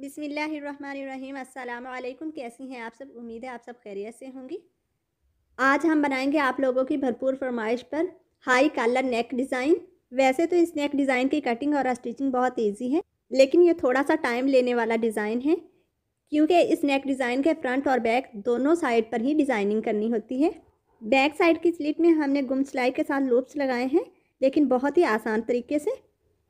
बिसमीम अल्लाम कैसी हैं आप सब उम्मीद है आप सब खैरियत से होंगी आज हम बनाएंगे आप लोगों की भरपूर फरमाइश पर हाई कॉलर नेक डिज़ाइन वैसे तो इस नेक डिज़ाइन की कटिंग और स्टिचिंग बहुत ईजी है लेकिन ये थोड़ा सा टाइम लेने वाला डिज़ाइन है क्योंकि इस नेक डिज़ाइन के फ्रंट और बैक दोनों साइड पर ही डिज़ाइनिंग करनी होती है बैक साइड की स्लीट में हमने गुम सिलाई के साथ लूप्स लगाए हैं लेकिन बहुत ही आसान तरीके से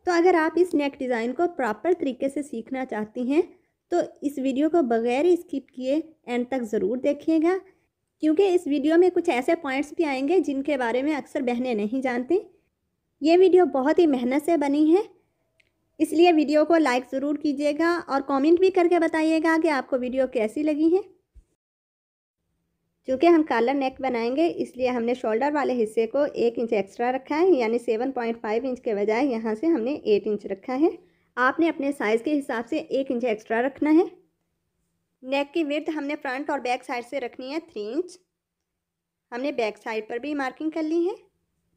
तो अगर आप इस नेक डिज़ाइन को प्रॉपर तरीके से सीखना चाहती हैं तो इस वीडियो को बगैर स्किप किए एंड तक ज़रूर देखिएगा क्योंकि इस वीडियो में कुछ ऐसे पॉइंट्स भी आएंगे जिनके बारे में अक्सर बहनें नहीं जानती ये वीडियो बहुत ही मेहनत से बनी है इसलिए वीडियो को लाइक ज़रूर कीजिएगा और कमेंट भी करके बताइएगा कि आपको वीडियो कैसी लगी है चूँकि हम कालर नेक बनाएंगे इसलिए हमने शोल्डर वाले हिस्से को एक इंच एक्स्ट्रा रखा है यानी सेवन पॉइंट फाइव इंच के बजाय यहाँ से हमने एट इंच रखा है आपने अपने साइज़ के हिसाब से एक इंच एक्स्ट्रा रखना है नेक की विर्थ हमने फ्रंट और बैक साइड से रखनी है थ्री इंच हमने बैक साइड पर भी मार्किंग कर ली है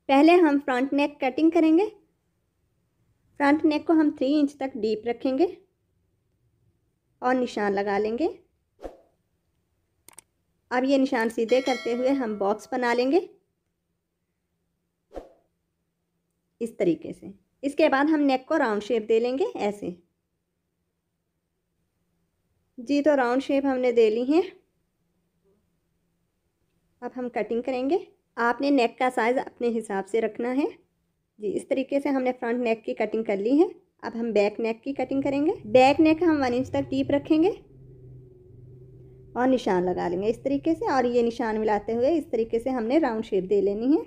पहले हम फ्रंट नेक कटिंग करेंगे फ्रंट नेक को हम थ्री इंच तक डीप रखेंगे और निशान लगा लेंगे अब ये निशान सीधे करते हुए हम बॉक्स बना लेंगे इस तरीके से इसके बाद हम नेक को राउंड शेप दे लेंगे ऐसे जी तो राउंड शेप हमने दे ली है अब हम कटिंग करेंगे आपने नेक का साइज़ अपने हिसाब से रखना है जी इस तरीके से हमने फ्रंट नेक की कटिंग कर ली है अब हम बैक नेक की कटिंग करेंगे बैक नेक हम वन इंच तक डीप रखेंगे और निशान लगा लेंगे इस तरीके से और ये निशान मिलाते हुए इस तरीके से हमने राउंड शेप दे लेनी है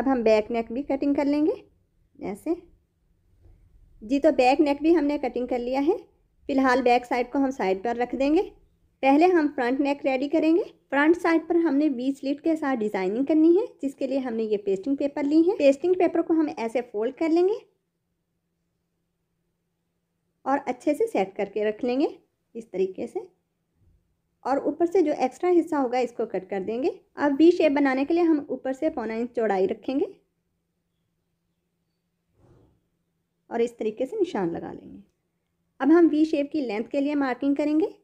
अब हम बैक नेक भी कटिंग कर लेंगे ऐसे जी तो बैक नेक भी हमने कटिंग कर लिया है फ़िलहाल बैक साइड को हम साइड पर रख देंगे पहले हम फ्रंट नेक रेडी करेंगे फ्रंट साइड पर हमने बीच स्लिट के साथ डिज़ाइनिंग करनी है जिसके लिए हमने ये पेस्टिंग पेपर ली है पेस्टिंग पेपर को हम ऐसे फोल्ड कर लेंगे और अच्छे से सेट करके रख लेंगे इस तरीके से और ऊपर से जो एक्स्ट्रा हिस्सा होगा इसको कट कर देंगे अब बी शेप बनाने के लिए हम ऊपर से पौना इंच चौड़ाई रखेंगे और इस तरीके से निशान लगा लेंगे अब हम वी शेप की लेंथ के लिए मार्किंग करेंगे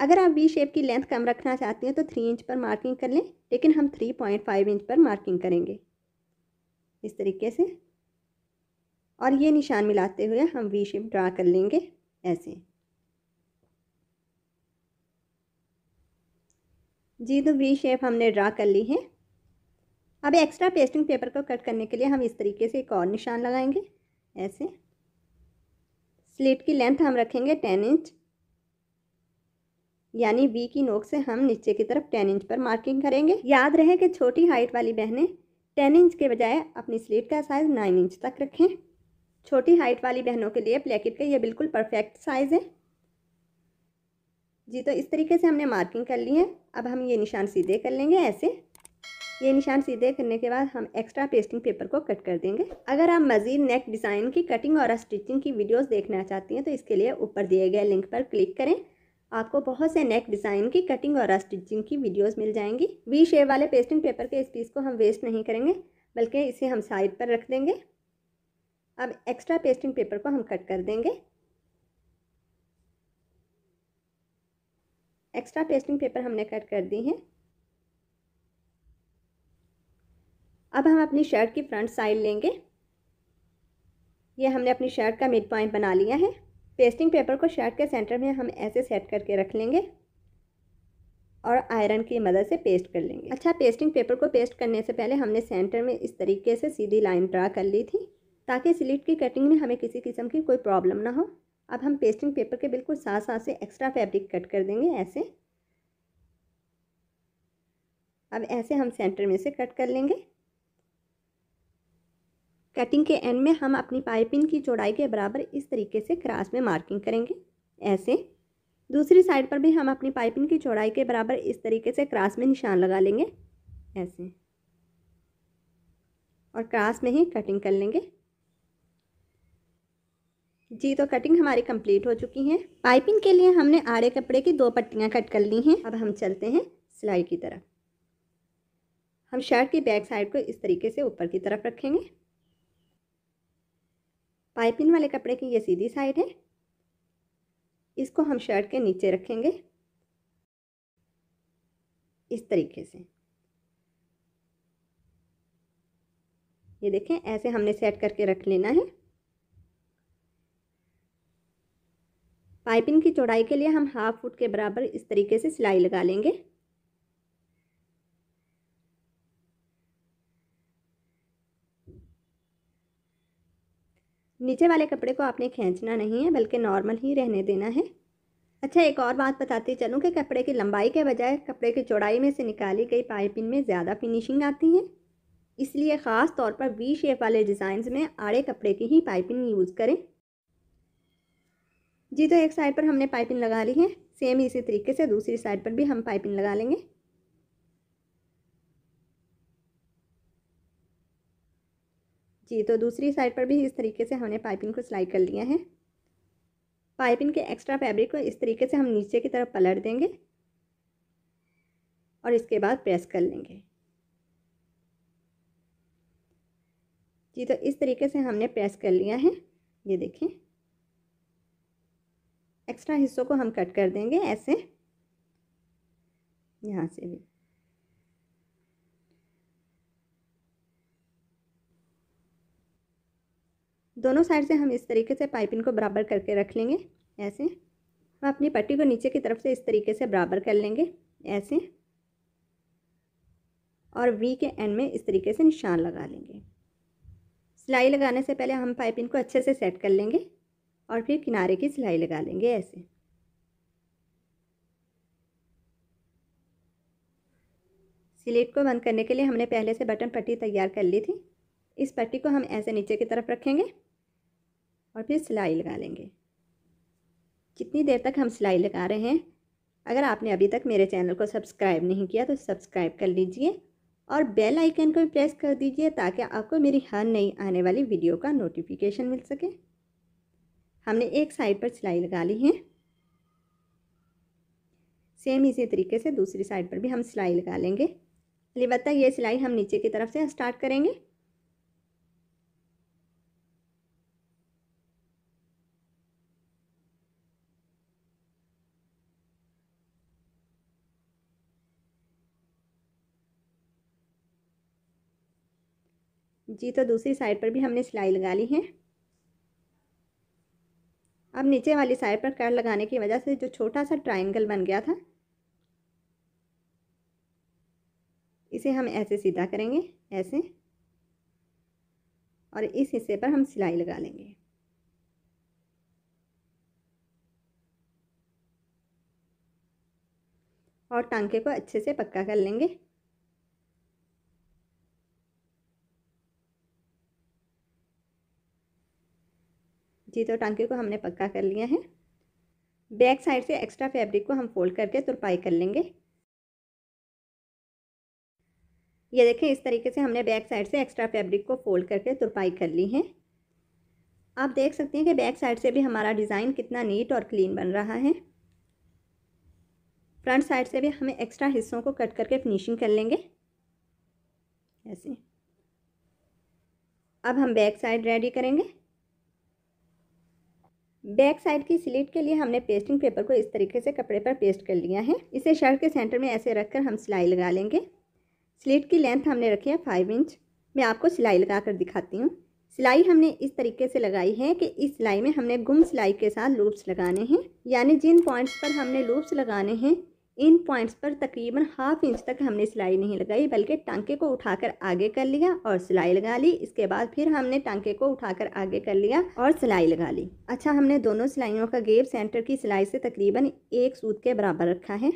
अगर आप वी शेप की लेंथ कम रखना चाहती हैं तो थ्री इंच पर मार्किंग कर लें लेकिन हम थ्री पॉइंट फाइव इंच पर मार्किंग करेंगे इस तरीके से और ये निशान मिलाते हुए हम वी शेप ड्रा कर लेंगे ऐसे जी तो वी शेप हमने ड्रा कर ली है अब एक्स्ट्रा पेस्टिंग पेपर को कट करने के लिए हम इस तरीके से एक और निशान लगाएंगे ऐसे स्लेट की लेंथ हम रखेंगे टेन इंच यानी वी की नोक से हम नीचे की तरफ टेन इंच पर मार्किंग करेंगे याद रहे कि छोटी हाइट वाली बहनें टेन इंच के बजाय अपनी स्लेट का साइज़ नाइन इंच तक रखें छोटी हाइट वाली बहनों के लिए प्लेकेट का ये बिल्कुल परफेक्ट साइज़ है जी तो इस तरीके से हमने मार्किंग कर ली है अब हम ये निशान सीधे कर लेंगे ऐसे ये निशान सीधे करने के बाद हम एक्स्ट्रा पेस्टिंग पेपर को कट कर देंगे अगर आप मज़ीद नेक डिज़ाइन की कटिंग और स्टिचिंग की वीडियोस देखना चाहती हैं तो इसके लिए ऊपर दिए गए लिंक पर क्लिक करें आपको बहुत से नेक डिज़ाइन की कटिंग और स्टिचिंग की वीडियोस मिल जाएंगी वी शेप वाले पेस्टिंग पेपर के इस पीस को हम वेस्ट नहीं करेंगे बल्कि इसे हम साइड पर रख देंगे अब एक्स्ट्रा पेस्टिंग पेपर को हम कट कर देंगे एक्स्ट्रा पेस्टिंग पेपर हमने कट कर दी हैं अब हम अपनी शर्ट की फ्रंट साइड लेंगे ये हमने अपनी शर्ट का मिड पॉइंट बना लिया है पेस्टिंग पेपर को शर्ट के सेंटर में हम ऐसे सेट करके रख लेंगे और आयरन की मदद से पेस्ट कर लेंगे अच्छा पेस्टिंग पेपर को पेस्ट करने से पहले हमने सेंटर में इस तरीके से सीधी लाइन ड्रा कर ली थी ताकि स्लिट की कटिंग में हमें किसी किस्म की कोई प्रॉब्लम ना हो अब हम पेस्टिंग पेपर के बिल्कुल साथ साथ से एक्स्ट्रा फैब्रिक कट कर देंगे ऐसे अब ऐसे हम सेंटर में से कट कर लेंगे कटिंग के एंड में हम अपनी पाइपिंग की चौड़ाई के बराबर इस तरीके से क्रास में मार्किंग करेंगे ऐसे दूसरी साइड पर भी हम अपनी पाइपिंग की चौड़ाई के बराबर इस तरीके से क्रास में निशान लगा लेंगे ऐसे और क्रास में ही कटिंग कर लेंगे जी तो कटिंग हमारी कंप्लीट हो चुकी है पाइपिंग के लिए हमने आड़े कपड़े की दो पट्टियाँ कट कर ली हैं अब हम चलते हैं सिलाई की तरफ हम शर्ट की बैक साइड को इस तरीके से ऊपर की तरफ रखेंगे पाइपिंग वाले कपड़े की ये सीधी साइड है इसको हम शर्ट के नीचे रखेंगे इस तरीके से ये देखें ऐसे हमने सेट करके रख लेना है पाइपिंग की चौड़ाई के लिए हम हाफ फुट के बराबर इस तरीके से सिलाई लगा लेंगे नीचे वाले कपड़े को आपने खींचना नहीं है बल्कि नॉर्मल ही रहने देना है अच्छा एक और बात बताती चलूँ कि कपड़े की लंबाई के बजाय कपड़े की चौड़ाई में से निकाली गई पाइपिंग में ज़्यादा फिनिशिंग आती है इसलिए ख़ास तौर पर वी शेप वाले डिज़ाइन में आड़े कपड़े की ही पाइपिंग यूज़ करें जी तो एक साइड पर हमने पाइपिंग लगा ली है सेम इसी तरीके से दूसरी साइड पर भी हम पाइपिंग लगा लेंगे जी तो दूसरी साइड पर भी इस तरीके से हमने पाइपिंग को सिलाई कर लिया है पाइपिंग के एक्स्ट्रा फैब्रिक को इस तरीके से हम नीचे की तरफ पलट देंगे और इसके बाद प्रेस कर लेंगे जी तो इस तरीके से हमने प्रेस कर लिया है ये देखें एक्स्ट्रा हिस्सों को हम कट कर देंगे ऐसे यहाँ से भी दोनों साइड से हम इस तरीके से पाइपिंग को बराबर करके रख लेंगे ऐसे हम अपनी पट्टी को नीचे की तरफ से इस तरीके से बराबर कर लेंगे ऐसे और वी के एंड में इस तरीके से निशान लगा लेंगे सिलाई लगाने से पहले हम पाइपिंग को अच्छे से सेट कर लेंगे और फिर किनारे की सिलाई लगा लेंगे ऐसे स्लीट को बंद करने के लिए हमने पहले से बटन पट्टी तैयार कर ली थी इस पट्टी को हम ऐसे नीचे की तरफ रखेंगे और फिर सिलाई लगा लेंगे जितनी देर तक हम सिलाई लगा रहे हैं अगर आपने अभी तक मेरे चैनल को सब्सक्राइब नहीं किया तो सब्सक्राइब कर लीजिए और बेल आइकन को भी प्रेस कर दीजिए ताकि आपको मेरी हर नई आने वाली वीडियो का नोटिफिकेशन मिल सके हमने एक साइड पर सिलाई लगा ली है सेम इसी तरीके से दूसरी साइड पर भी हम सिलाई लगा लेंगे लिबत्ता ये सिलाई हम नीचे की तरफ से स्टार्ट करेंगे जी तो दूसरी साइड पर भी हमने सिलाई लगा ली है अब नीचे वाली साइड पर कट लगाने की वजह से जो छोटा सा ट्राइंगल बन गया था इसे हम ऐसे सीधा करेंगे ऐसे और इस हिस्से पर हम सिलाई लगा लेंगे और टांके को अच्छे से पक्का कर लेंगे जी तो टांके को हमने पक्का कर लिया है बैक साइड से एक्स्ट्रा फैब्रिक को हम फोल्ड करके तुरपाई कर लेंगे ये देखें इस तरीके से हमने बैक साइड से एक्स्ट्रा फैब्रिक को फोल्ड करके तुरपाई कर ली है आप देख सकते हैं कि बैक साइड से भी हमारा डिज़ाइन कितना नीट और क्लीन बन रहा है फ्रंट साइड से भी हमें एक्स्ट्रा हिस्सों को कट करके फिनिशिंग कर लेंगे ऐसे अब हम बैक साइड रेडी करेंगे बैक साइड की स्लीट के लिए हमने पेस्टिंग पेपर को इस तरीके से कपड़े पर पेस्ट कर लिया है इसे शर्ट के सेंटर में ऐसे रखकर हम सिलाई लगा लेंगे स्लीट की लेंथ हमने रखी है फाइव इंच मैं आपको सिलाई लगा कर दिखाती हूँ सिलाई हमने इस तरीके से लगाई है कि इस सिलाई में हमने गुम सिलाई के साथ लूप्स लगाने हैं यानी जिन पॉइंट्स पर हमने लूप्स लगाने हैं इन पॉइंट्स पर तकरीबन हाफ इंच तक हमने सिलाई नहीं लगाई बल्कि टांके को उठाकर आगे कर लिया और सिलाई लगा ली इसके बाद फिर हमने टांके को उठाकर आगे कर लिया और सिलाई लगा ली अच्छा हमने दोनों सिलाइयों का गेप सेंटर की सिलाई से तकरीबन एक सूद के बराबर रखा है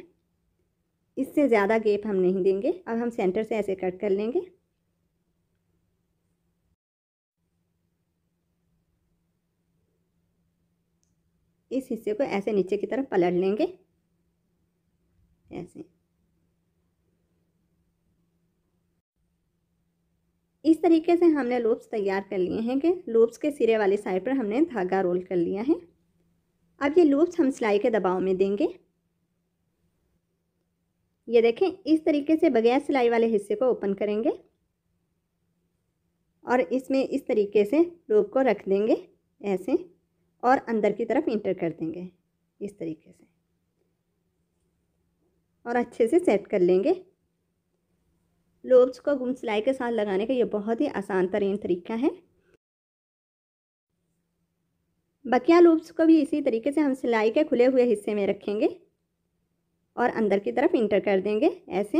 इससे ज़्यादा गेप हम नहीं देंगे अब हम सेंटर से ऐसे कट कर लेंगे इस हिस्से को ऐसे नीचे की तरफ पलट लेंगे ऐसे इस तरीके से हमने लूप्स तैयार कर लिए हैं कि लूप्स के सिरे वाली साइड पर हमने धागा रोल कर लिया है अब ये लूप्स हम सिलाई के दबाव में देंगे ये देखें इस तरीके से बगैर सिलाई वाले हिस्से को ओपन करेंगे और इसमें इस तरीके से लूप को रख देंगे ऐसे और अंदर की तरफ इंटर कर देंगे इस तरीके से और अच्छे से सेट कर लेंगे लोब्स को गुम सिलाई के साथ लगाने का ये बहुत ही आसान तरीन तरीका है बकिया लूप्स को भी इसी तरीके से हम सिलाई के खुले हुए हिस्से में रखेंगे और अंदर की तरफ इंटर कर देंगे ऐसे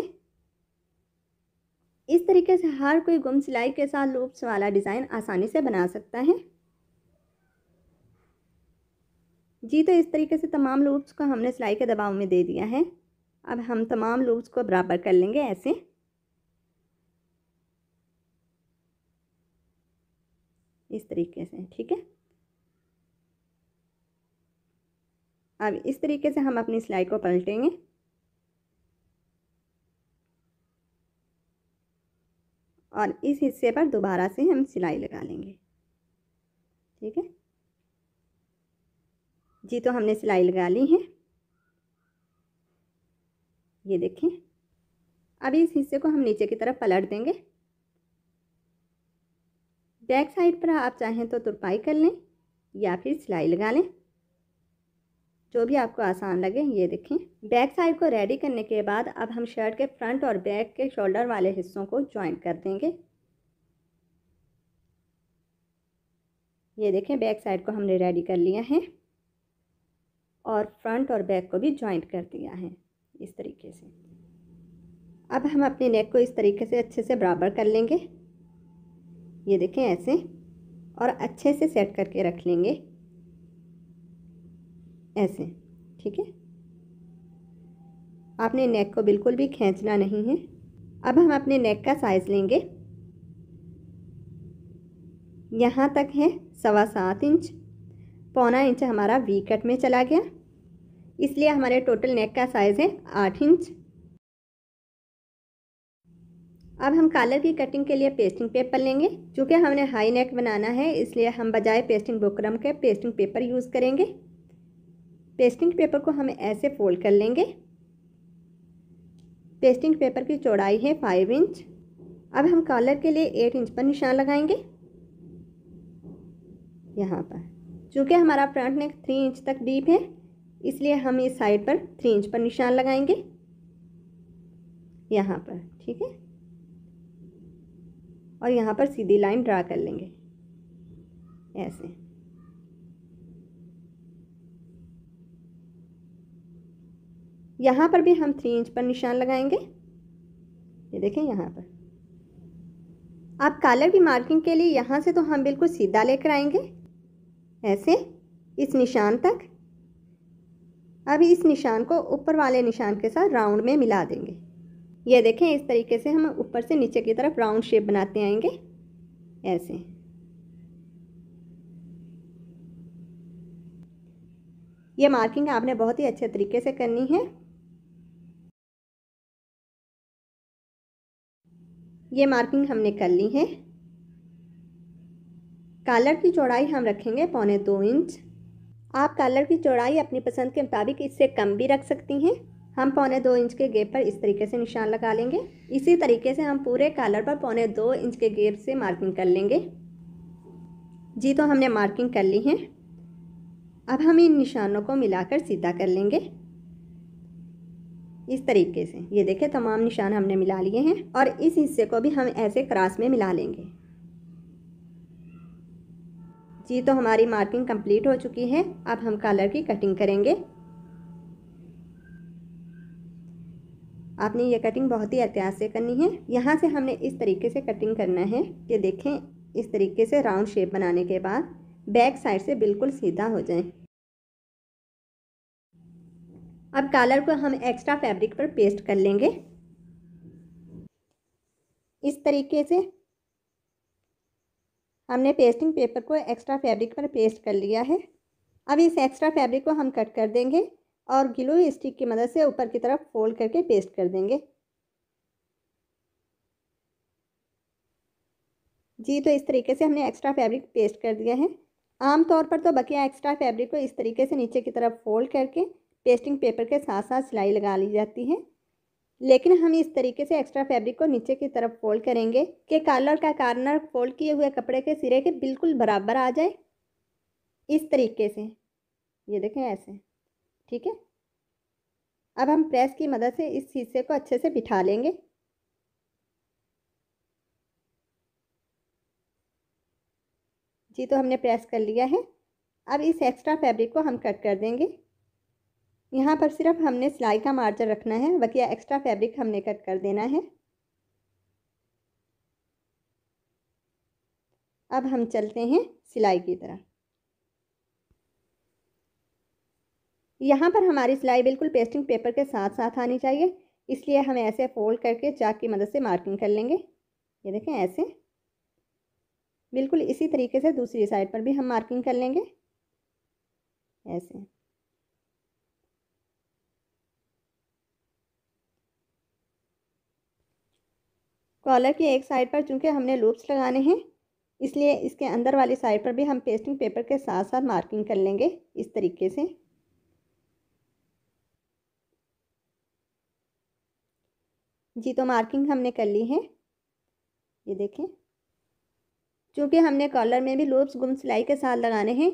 इस तरीके से हर कोई गुम सिलाई के साथ लूप्स वाला डिज़ाइन आसानी से बना सकता है जी तो इस तरीके से तमाम लूप्स को हमने सिलाई के दबाव में दे दिया है अब हम तमाम लूप्स को बराबर कर लेंगे ऐसे इस तरीके से ठीक है अब इस तरीके से हम अपनी सिलाई को पलटेंगे और इस हिस्से पर दोबारा से हम सिलाई लगा लेंगे ठीक है जी तो हमने सिलाई लगा ली है ये देखें अभी इस हिस्से को हम नीचे की तरफ पलट देंगे बैक साइड पर आप चाहें तो तुरपाई कर लें या फिर सिलाई लगा लें जो भी आपको आसान लगे ये देखें बैक साइड को रेडी करने के बाद अब हम शर्ट के फ्रंट और बैक के शोल्डर वाले हिस्सों को ज्वाइंट कर देंगे ये देखें बैक साइड को हमने रेडी कर लिया है और फ्रंट और बैक को भी ज्वाइंट कर दिया है इस तरीके से अब हम अपने नेक को इस तरीके से अच्छे से बराबर कर लेंगे ये देखें ऐसे और अच्छे से सेट करके रख लेंगे ऐसे ठीक है आपने नेक को बिल्कुल भी खींचना नहीं है अब हम अपने नेक का साइज़ लेंगे यहाँ तक है सवा सात इंच पौना इंच हमारा वी कट में चला गया इसलिए हमारे टोटल नेक का साइज़ है आठ इंच अब हम कॉलर की कटिंग के लिए पेस्टिंग पेपर लेंगे चूँकि हमने हाई नेक बनाना है इसलिए हम बजाय पेस्टिंग बुकरम के पेस्टिंग पेपर यूज़ करेंगे पेस्टिंग पेपर को हम ऐसे फोल्ड कर लेंगे पेस्टिंग पेपर की चौड़ाई है फाइव इंच अब हम कॉलर के लिए एट इंच पर निशान लगाएंगे यहाँ पर चूँकि हमारा फ्रंट नेक थ्री इंच तक डीप है इसलिए हम इस साइड पर थ्री इंच पर निशान लगाएंगे यहाँ पर ठीक है और यहाँ पर सीधी लाइन ड्रा कर लेंगे ऐसे यहाँ पर भी हम थ्री इंच पर निशान लगाएंगे ये देखें यहाँ पर आप कालर की मार्किंग के लिए यहाँ से तो हम बिल्कुल सीधा लेकर आएंगे ऐसे इस निशान तक अब इस निशान को ऊपर वाले निशान के साथ राउंड में मिला देंगे ये देखें इस तरीके से हम ऊपर से नीचे की तरफ राउंड शेप बनाते आएंगे ऐसे ये मार्किंग आपने बहुत ही अच्छे तरीके से करनी है ये मार्किंग हमने कर ली है कालर की चौड़ाई हम रखेंगे पौने दो इंच आप कॉलर की चौड़ाई अपनी पसंद के मुताबिक इससे कम भी रख सकती हैं हम पौने दो इंच के गेप पर इस तरीके से निशान लगा लेंगे इसी तरीके से हम पूरे कॉलर पर पौने दो इंच के गेप से मार्किंग कर लेंगे जी तो हमने मार्किंग कर ली है अब हम इन निशानों को मिलाकर सीधा कर लेंगे इस तरीके से ये देखें तमाम निशान हमने मिला लिए हैं और इस हिस्से को भी हम ऐसे क्रॉस में मिला लेंगे जी तो हमारी मार्किंग कंप्लीट हो चुकी है अब हम कलर की कटिंग करेंगे आपने ये कटिंग बहुत ही एहतियात से करनी है यहाँ से हमने इस तरीके से कटिंग करना है ये देखें इस तरीके से राउंड शेप बनाने के बाद बैक साइड से बिल्कुल सीधा हो जाए अब कॉलर को हम एक्स्ट्रा फैब्रिक पर पेस्ट कर लेंगे इस तरीके से हमने पेस्टिंग पेपर को एक्स्ट्रा फैब्रिक पर पेस्ट कर लिया है अब इस एक्स्ट्रा फैब्रिक को हम कट कर देंगे और ग्लू स्टिक की मदद से ऊपर की तरफ फोल्ड करके पेस्ट कर देंगे जी तो इस तरीके से हमने एक्स्ट्रा फैब्रिक पेस्ट कर दिया है आम तौर पर तो बकिया एक्स्ट्रा फैब्रिक को इस तरीके से नीचे की तरफ फोल्ड करके पेस्टिंग पेपर के साथ साथ सिलाई लगा ली जाती है लेकिन हम इस तरीके से एक्स्ट्रा फैब्रिक को नीचे की तरफ फोल्ड करेंगे कि कॉलर का कार्नर फोल्ड किए हुए कपड़े के सिरे के बिल्कुल बराबर आ जाए इस तरीके से ये देखें ऐसे ठीक है अब हम प्रेस की मदद से इस हिस्से को अच्छे से बिठा लेंगे जी तो हमने प्रेस कर लिया है अब इस एक्स्ट्रा फैब्रिक को हम कट कर देंगे यहाँ पर सिर्फ हमने सिलाई का मार्जर रखना है बाकी एक्स्ट्रा फैब्रिक हमने कट कर देना है अब हम चलते हैं सिलाई की तरफ यहाँ पर हमारी सिलाई बिल्कुल पेस्टिंग पेपर के साथ साथ आनी चाहिए इसलिए हम ऐसे फोल्ड करके चाक की मदद से मार्किंग कर लेंगे ये देखें ऐसे बिल्कुल इसी तरीके से दूसरी साइड पर भी हम मार्किंग कर लेंगे ऐसे कॉलर की एक साइड पर चूँकि हमने लूप्स लगाने हैं इसलिए इसके अंदर वाली साइड पर भी हम पेस्टिंग पेपर के साथ साथ मार्किंग कर लेंगे इस तरीके से जी तो मार्किंग हमने कर ली है ये देखें चूँकि हमने कॉलर में भी लूप्स गुम सिलाई के साथ लगाने हैं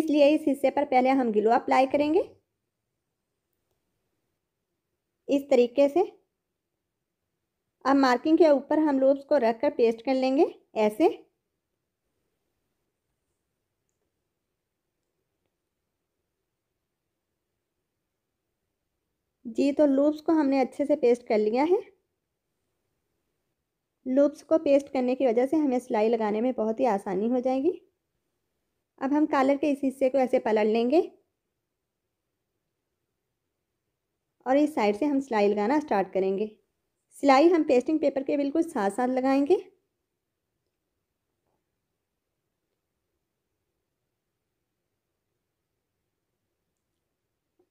इसलिए इस हिस्से पर पहले हम गिलो अप्लाई करेंगे इस तरीके से अब मार्किंग के ऊपर हम लूप्स को रख कर पेस्ट कर लेंगे ऐसे जी तो लूप्स को हमने अच्छे से पेस्ट कर लिया है लूप्स को पेस्ट करने की वजह से हमें सिलाई लगाने में बहुत ही आसानी हो जाएगी अब हम कालर के इस हिस्से को ऐसे पलट लेंगे और इस साइड से हम सिलाई लगाना स्टार्ट करेंगे सिलाई हम पेस्टिंग पेपर के बिल्कुल साथ साथ लगाएंगे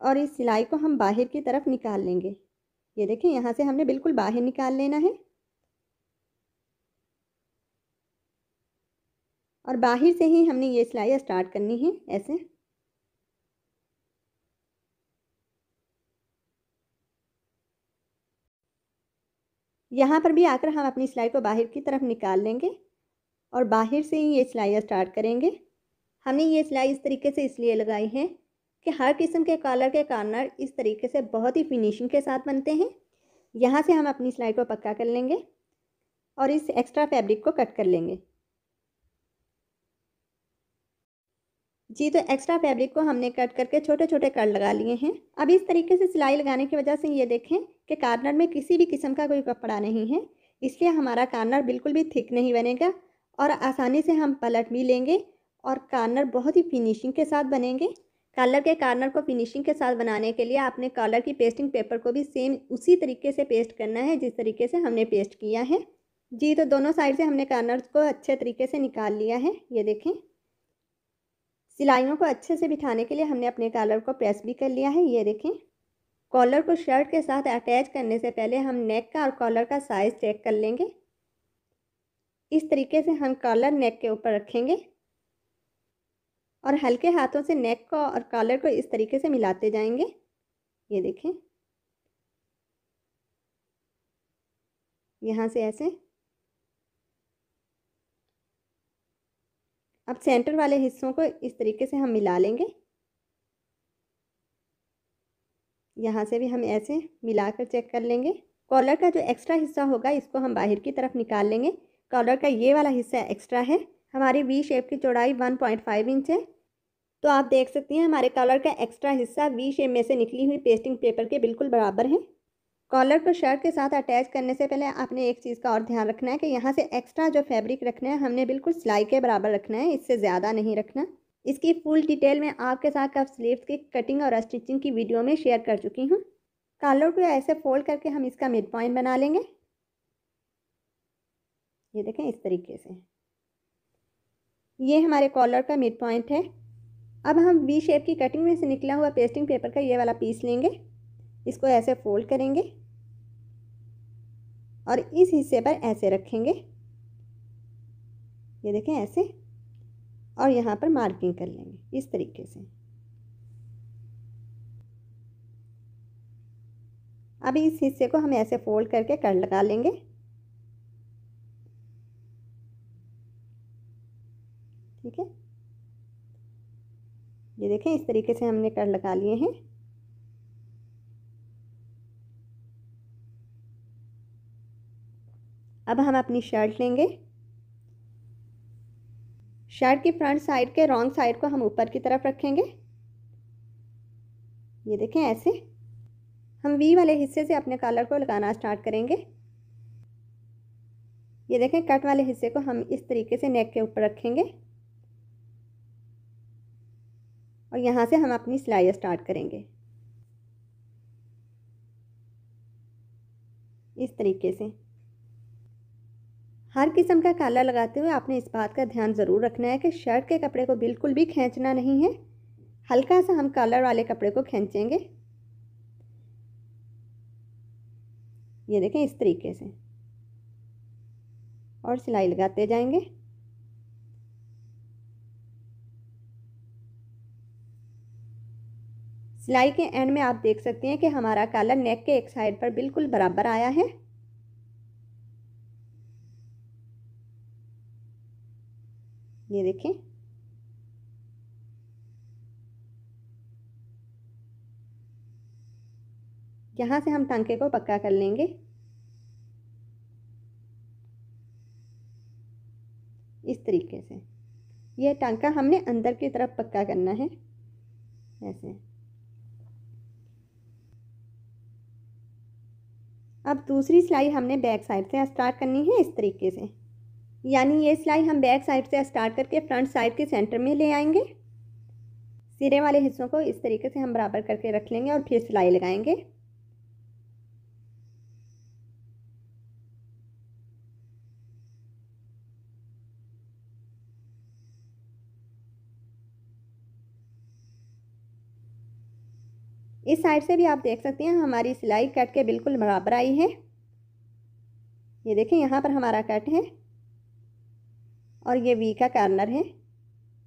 और इस सिलाई को हम बाहर की तरफ निकाल लेंगे ये देखें यहाँ से हमने बिल्कुल बाहर निकाल लेना है और बाहर से ही हमने ये सिलाई स्टार्ट करनी है ऐसे यहाँ पर भी आकर हम अपनी सिलाई को बाहर की तरफ निकाल लेंगे और बाहर से ही ये सिलाई स्टार्ट करेंगे हमने ये सिलाई इस तरीके से इसलिए लगाई है कि हर किस्म के कॉलर के कॉर्नर इस तरीके से बहुत ही फिनिशिंग के साथ बनते हैं यहाँ से हम अपनी सिलाई को पक्का कर लेंगे और इस एक्स्ट्रा फैब्रिक को कट कर लेंगे जी तो एक्स्ट्रा फैब्रिक को हमने कट करके छोटे छोटे कट लगा लिए हैं अब इस तरीके से सिलाई लगाने की वजह से ये देखें कि कार्नर में किसी भी किस्म का कोई कपड़ा नहीं है इसलिए हमारा कार्नर बिल्कुल भी थिक नहीं बनेगा और आसानी से हम पलट भी लेंगे और कार्नर बहुत ही फिनिशिंग के साथ बनेंगे कॉलर के कार्नर को फिनिशिंग के साथ बनाने के लिए आपने कॉलर की पेस्टिंग पेपर को भी सेम उसी तरीके से पेस्ट करना है जिस तरीके से हमने पेस्ट किया है जी तो दोनों साइड से हमने कार्नर को अच्छे तरीके से निकाल लिया है ये देखें सिलाइयों को अच्छे से बिठाने के लिए हमने अपने कॉलर को प्रेस भी कर लिया है ये देखें कॉलर को शर्ट के साथ अटैच करने से पहले हम नेक का और कॉलर का साइज़ चेक कर लेंगे इस तरीके से हम कॉलर नेक के ऊपर रखेंगे और हल्के हाथों से नेक को और कॉलर को इस तरीके से मिलाते जाएंगे ये देखें यहाँ से ऐसे अब सेंटर वाले हिस्सों को इस तरीके से हम मिला लेंगे यहाँ से भी हम ऐसे मिलाकर चेक कर लेंगे कॉलर का जो एक्स्ट्रा हिस्सा होगा इसको हम बाहर की तरफ निकाल लेंगे कॉलर का ये वाला हिस्सा एक्स्ट्रा है हमारी वी शेप की चौड़ाई 1.5 इंच है तो आप देख सकती हैं हमारे कॉलर का एक्स्ट्रा हिस्सा वी शेप में से निकली हुई पेस्टिंग पेपर के बिल्कुल बराबर है कॉलर को शर्ट के साथ अटैच करने से पहले आपने एक चीज़ का और ध्यान रखना है कि यहाँ से एक्स्ट्रा जो फैब्रिक रखना है हमने बिल्कुल सिलाई के बराबर रखना है इससे ज़्यादा नहीं रखना इसकी फुल डिटेल मैं आपके साथ कफ स्लीव्स की कटिंग और स्टिचिंग की वीडियो में शेयर कर चुकी हूँ कॉलर को ऐसे फोल्ड करके हम इसका मिड पॉइंट बना लेंगे ये देखें इस तरीके से ये हमारे कॉलर का मिड पॉइंट है अब हम वी शेप की कटिंग में से निकला हुआ पेस्टिंग पेपर का ये वाला पीस लेंगे इसको ऐसे फोल्ड करेंगे और इस हिस्से पर ऐसे रखेंगे ये देखें ऐसे और यहाँ पर मार्किंग कर लेंगे इस तरीके से अब इस हिस्से को हम ऐसे फोल्ड करके कर लगा लेंगे ठीक है ये देखें इस तरीके से हमने कर लगा लिए हैं अब हम अपनी शर्ट लेंगे शर्ट की फ्रंट साइड के रॉन्ग साइड को हम ऊपर की तरफ रखेंगे ये देखें ऐसे हम वी वाले हिस्से से अपने कॉलर को लगाना स्टार्ट करेंगे ये देखें कट वाले हिस्से को हम इस तरीके से नेक के ऊपर रखेंगे और यहाँ से हम अपनी सिलाई स्टार्ट करेंगे इस तरीके से हर किस्म का काला लगाते हुए आपने इस बात का ध्यान ज़रूर रखना है कि शर्ट के कपड़े को बिल्कुल भी खींचना नहीं है हल्का सा हम कॉलर वाले कपड़े को खींचेंगे ये देखें इस तरीके से और सिलाई लगाते जाएंगे सिलाई के एंड में आप देख सकते हैं कि हमारा कॉलर नेक के एक साइड पर बिल्कुल बराबर आया है ये देखें यहाँ से हम टांके को पक्का कर लेंगे इस तरीके से यह टांका हमने अंदर की तरफ पक्का करना है ऐसे अब दूसरी सिलाई हमने बैक साइड से स्टार्ट करनी है इस तरीके से यानी ये सिलाई हम बैक साइड से स्टार्ट करके फ्रंट साइड के सेंटर में ले आएंगे सिरे वाले हिस्सों को इस तरीके से हम बराबर करके रख लेंगे और फिर सिलाई लगाएंगे इस साइड से भी आप देख सकते हैं हमारी सिलाई कट के बिल्कुल बराबर आई है ये देखें यहाँ पर हमारा कट है और ये वी का कार्नर है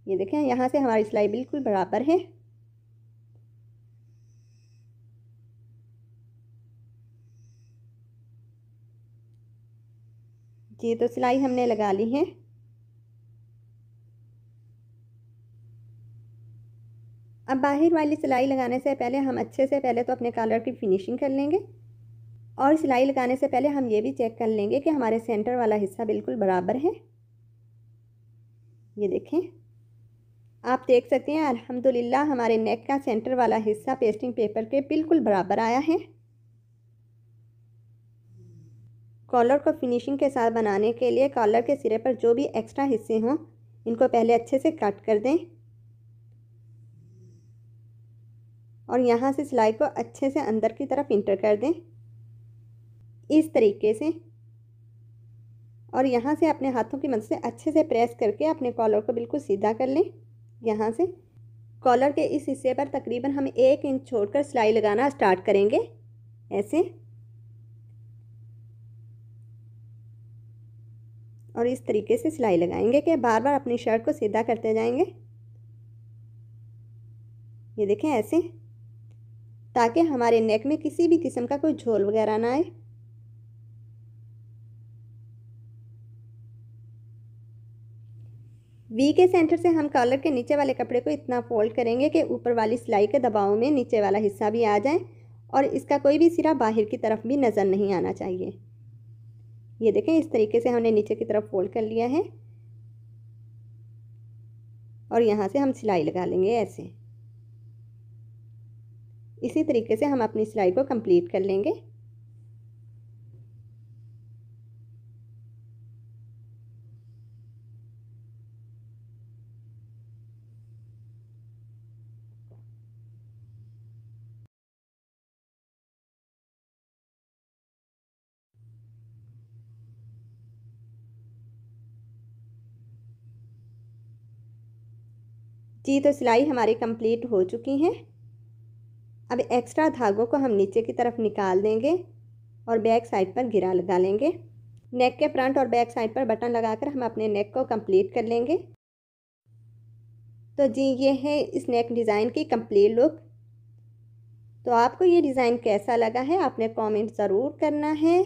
ये देखें यहाँ से हमारी सिलाई बिल्कुल बराबर है जी तो सिलाई हमने लगा ली है अब बाहर वाली सिलाई लगाने से पहले हम अच्छे से पहले तो अपने कॉलर की फिनिशिंग कर लेंगे और सिलाई लगाने से पहले हम ये भी चेक कर लेंगे कि हमारे सेंटर वाला हिस्सा बिल्कुल बराबर है ये देखें आप देख सकते हैं अलहमदिल्ला हमारे नेक का सेंटर वाला हिस्सा पेस्टिंग पेपर के बिल्कुल बराबर आया है कॉलर को फिनिशिंग के साथ बनाने के लिए कॉलर के सिरे पर जो भी एक्स्ट्रा हिस्से हों इनको पहले अच्छे से कट कर दें और यहाँ से सिलाई को अच्छे से अंदर की तरफ इंटर कर दें इस तरीके से और यहाँ से अपने हाथों की मदद से अच्छे से प्रेस करके अपने कॉलर को बिल्कुल सीधा कर लें यहाँ से कॉलर के इस हिस्से पर तकरीबन हम एक इंच छोड़कर सिलाई लगाना स्टार्ट करेंगे ऐसे और इस तरीके से सिलाई लगाएंगे कि बार बार अपनी शर्ट को सीधा करते जाएंगे ये देखें ऐसे ताकि हमारे नेक में किसी भी किस्म का कोई झोल वगैरह ना आए वी के सेंटर से हम कॉलर के नीचे वाले कपड़े को इतना फोल्ड करेंगे कि ऊपर वाली सिलाई के दबाव में नीचे वाला हिस्सा भी आ जाए और इसका कोई भी सिरा बाहर की तरफ भी नज़र नहीं आना चाहिए ये देखें इस तरीके से हमने नीचे की तरफ फोल्ड कर लिया है और यहाँ से हम सिलाई लगा लेंगे ऐसे इसी तरीके से हम अपनी सिलाई को कंप्लीट कर लेंगे जी तो सिलाई हमारी कंप्लीट हो चुकी है अब एक्स्ट्रा धागों को हम नीचे की तरफ निकाल देंगे और बैक साइड पर गिरा लगा लेंगे नेक के फ्रंट और बैक साइड पर बटन लगाकर हम अपने नेक को कंप्लीट कर लेंगे तो जी ये है इस नेक डिज़ाइन की कंप्लीट लुक तो आपको ये डिज़ाइन कैसा लगा है आपने कमेंट ज़रूर करना है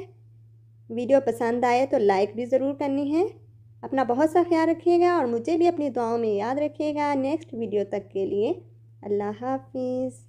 वीडियो पसंद आए तो लाइक भी ज़रूर करनी है अपना बहुत सा ख्याल रखिएगा और मुझे भी अपनी दुआओं में याद रखिएगा नेक्स्ट वीडियो तक के लिए अल्लाह हाफिज़